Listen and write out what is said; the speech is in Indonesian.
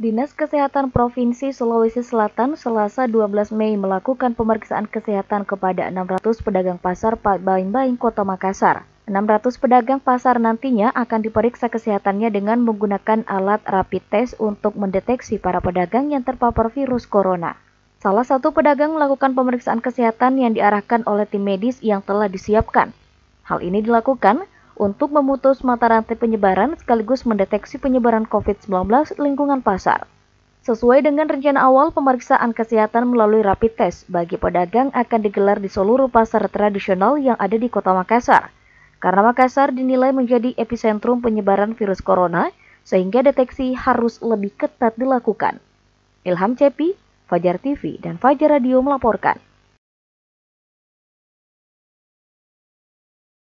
Dinas Kesehatan Provinsi Sulawesi Selatan Selasa 12 Mei melakukan pemeriksaan kesehatan kepada 600 pedagang pasar Pak Baing-Baing Kota Makassar. 600 pedagang pasar nantinya akan diperiksa kesehatannya dengan menggunakan alat rapid test untuk mendeteksi para pedagang yang terpapar virus corona. Salah satu pedagang melakukan pemeriksaan kesehatan yang diarahkan oleh tim medis yang telah disiapkan. Hal ini dilakukan untuk memutus mata rantai penyebaran sekaligus mendeteksi penyebaran COVID-19 lingkungan pasar. Sesuai dengan rencana awal, pemeriksaan kesehatan melalui rapid test bagi pedagang akan digelar di seluruh pasar tradisional yang ada di kota Makassar. Karena Makassar dinilai menjadi epicentrum penyebaran virus corona, sehingga deteksi harus lebih ketat dilakukan. Ilham Cepi, Fajar TV, dan Fajar Radio melaporkan.